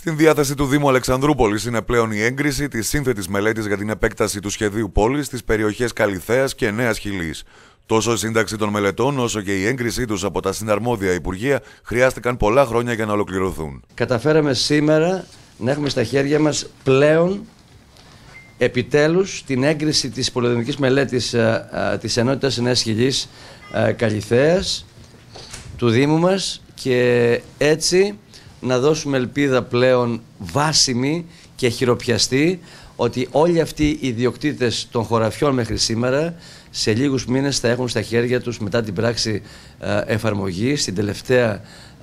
Στην διάθεση του Δήμου Αλεξανδρούπολης είναι πλέον η έγκριση της σύνθετης μελέτης για την επέκταση του σχεδίου πόλης στις περιοχές Καλιθέας και Νέας Χιλής. Τόσο η σύνταξη των μελετών όσο και η έγκρισή τους από τα συναρμόδια Υπουργεία χρειάστηκαν πολλά χρόνια για να ολοκληρωθούν. Καταφέραμε σήμερα να έχουμε στα χέρια μας πλέον επιτέλους την έγκριση της πολυδομική μελέτης ε, ε, της Ενότητας Νέας Χιλής ε, Καλιθέα του Δήμου μας και έτσι να δώσουμε ελπίδα πλέον βάσιμη και χειροπιαστή ότι όλοι αυτοί οι ιδιοκτήτες των χωραφιών μέχρι σήμερα σε λίγους μήνες θα έχουν στα χέρια τους μετά την πράξη ε, εφαρμογή στην τελευταία,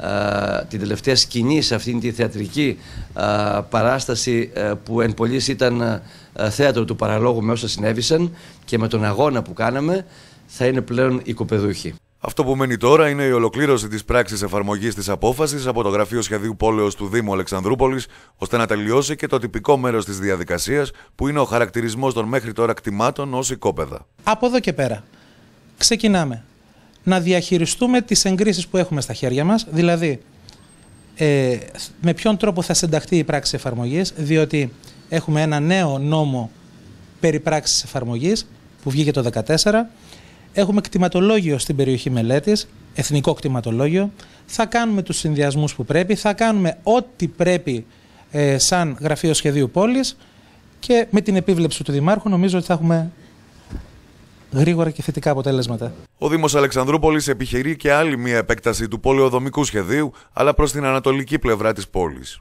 ε, την τελευταία σκηνή σε αυτήν τη θεατρική ε, παράσταση που εν πολλής ήταν θέατρο του παραλόγου με όσα συνέβησαν και με τον αγώνα που κάναμε θα είναι πλέον οικοπεδούχοι. Αυτό που μένει τώρα είναι η ολοκλήρωση της πράξης εφαρμογής της απόφασης από το Γραφείο Σχεδίου Πόλεως του Δήμου Αλεξανδρούπολης, ώστε να τελειώσει και το τυπικό μέρος της διαδικασίας που είναι ο χαρακτηρισμός των μέχρι τώρα κτημάτων ως οικόπεδα. Από εδώ και πέρα, ξεκινάμε να διαχειριστούμε τις εγκρίσεις που έχουμε στα χέρια μας, δηλαδή ε, με ποιον τρόπο θα συνταχθεί η πράξη εφαρμογής, διότι έχουμε ένα νέο νόμο περί πράξης εφαρμογής που βγήκε το 2014. Έχουμε κτηματολόγιο στην περιοχή μελέτης, εθνικό κτηματολόγιο. Θα κάνουμε τους συνδυασμούς που πρέπει, θα κάνουμε ό,τι πρέπει ε, σαν γραφείο σχεδίου πόλης και με την επίβλεψη του Δημάρχου νομίζω ότι θα έχουμε γρήγορα και θετικά αποτέλεσματα. Ο Δήμος Αλεξανδρούπολης επιχειρεί και άλλη μία επέκταση του πολεοδομικού σχεδίου, αλλά προς την ανατολική πλευρά της πόλης.